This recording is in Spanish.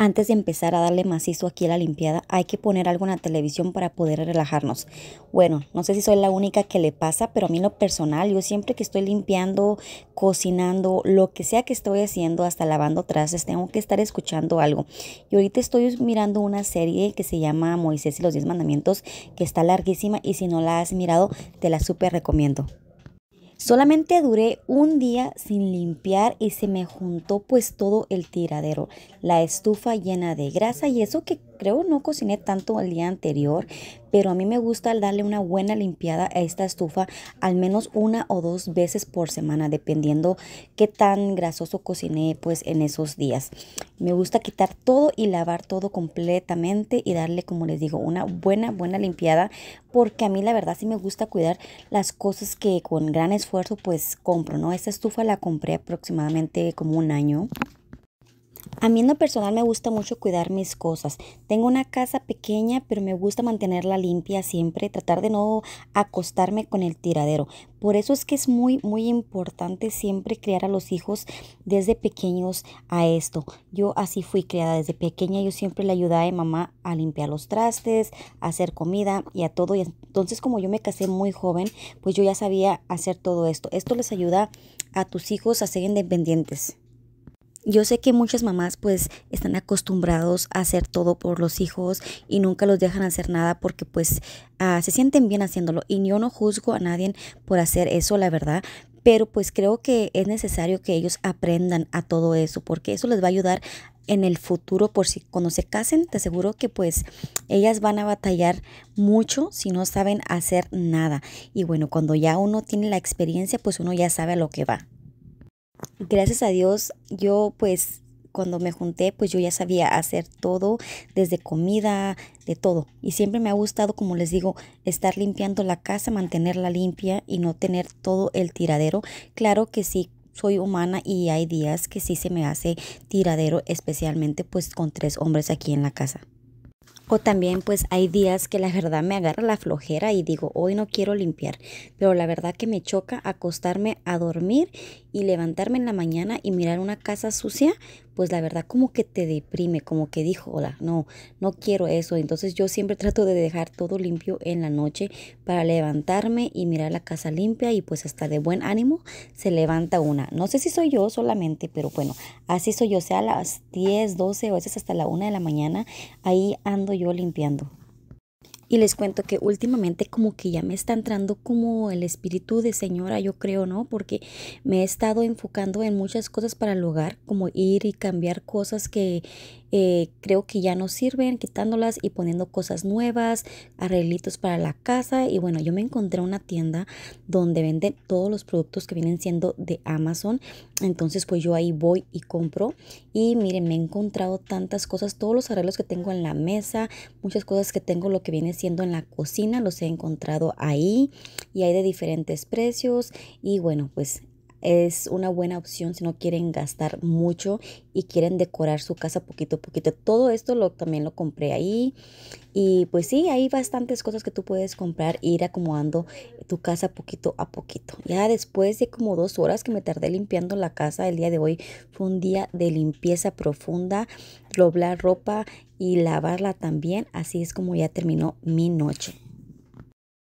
Antes de empezar a darle macizo aquí a la limpiada, hay que poner algo en la televisión para poder relajarnos. Bueno, no sé si soy la única que le pasa, pero a mí lo personal, yo siempre que estoy limpiando, cocinando, lo que sea que estoy haciendo, hasta lavando trastes, tengo que estar escuchando algo. Y ahorita estoy mirando una serie que se llama Moisés y los Diez Mandamientos, que está larguísima y si no la has mirado, te la súper recomiendo. Solamente duré un día sin limpiar y se me juntó pues todo el tiradero, la estufa llena de grasa y eso que creo no cociné tanto el día anterior, pero a mí me gusta darle una buena limpiada a esta estufa al menos una o dos veces por semana, dependiendo qué tan grasoso cociné pues en esos días. Me gusta quitar todo y lavar todo completamente y darle, como les digo, una buena, buena limpiada, porque a mí la verdad sí me gusta cuidar las cosas que con gran esfuerzo pues compro, ¿no? Esta estufa la compré aproximadamente como un año. A mí en lo personal me gusta mucho cuidar mis cosas. Tengo una casa pequeña, pero me gusta mantenerla limpia siempre, tratar de no acostarme con el tiradero. Por eso es que es muy, muy importante siempre criar a los hijos desde pequeños a esto. Yo así fui criada desde pequeña. Yo siempre le ayudaba a mamá a limpiar los trastes, a hacer comida y a todo. Y entonces como yo me casé muy joven, pues yo ya sabía hacer todo esto. Esto les ayuda a tus hijos a ser independientes. Yo sé que muchas mamás pues están acostumbrados a hacer todo por los hijos y nunca los dejan hacer nada porque pues ah, se sienten bien haciéndolo y yo no juzgo a nadie por hacer eso, la verdad, pero pues creo que es necesario que ellos aprendan a todo eso porque eso les va a ayudar en el futuro por si cuando se casen te aseguro que pues ellas van a batallar mucho si no saben hacer nada y bueno cuando ya uno tiene la experiencia pues uno ya sabe a lo que va gracias a Dios yo pues cuando me junté, pues yo ya sabía hacer todo, desde comida, de todo. Y siempre me ha gustado, como les digo, estar limpiando la casa, mantenerla limpia y no tener todo el tiradero. Claro que sí. Soy humana y hay días que sí se me hace tiradero, especialmente pues con tres hombres aquí en la casa. O también pues hay días que la verdad me agarra la flojera y digo, hoy no quiero limpiar, pero la verdad que me choca acostarme a dormir y levantarme en la mañana y mirar una casa sucia, pues la verdad como que te deprime, como que dijo, hola, no, no quiero eso. Entonces yo siempre trato de dejar todo limpio en la noche para levantarme y mirar la casa limpia y pues hasta de buen ánimo se levanta una. No sé si soy yo solamente, pero bueno, así soy yo, sea a las 10, 12 o veces hasta la una de la mañana, ahí ando yo limpiando. Y les cuento que últimamente como que ya me está entrando como el espíritu de señora, yo creo, ¿no? Porque me he estado enfocando en muchas cosas para el hogar, como ir y cambiar cosas que eh, creo que ya no sirven, quitándolas y poniendo cosas nuevas, arreglitos para la casa. Y bueno, yo me encontré una tienda donde venden todos los productos que vienen siendo de Amazon. Entonces pues yo ahí voy y compro. Y miren, me he encontrado tantas cosas, todos los arreglos que tengo en la mesa, muchas cosas que tengo lo que viene siendo en la cocina, los he encontrado ahí y hay de diferentes precios. Y bueno, pues es una buena opción si no quieren gastar mucho y quieren decorar su casa poquito a poquito. Todo esto lo, también lo compré ahí. Y pues sí, hay bastantes cosas que tú puedes comprar e ir acomodando tu casa poquito a poquito. Ya después de como dos horas que me tardé limpiando la casa el día de hoy, fue un día de limpieza profunda, doblar ropa y lavarla también. Así es como ya terminó mi noche.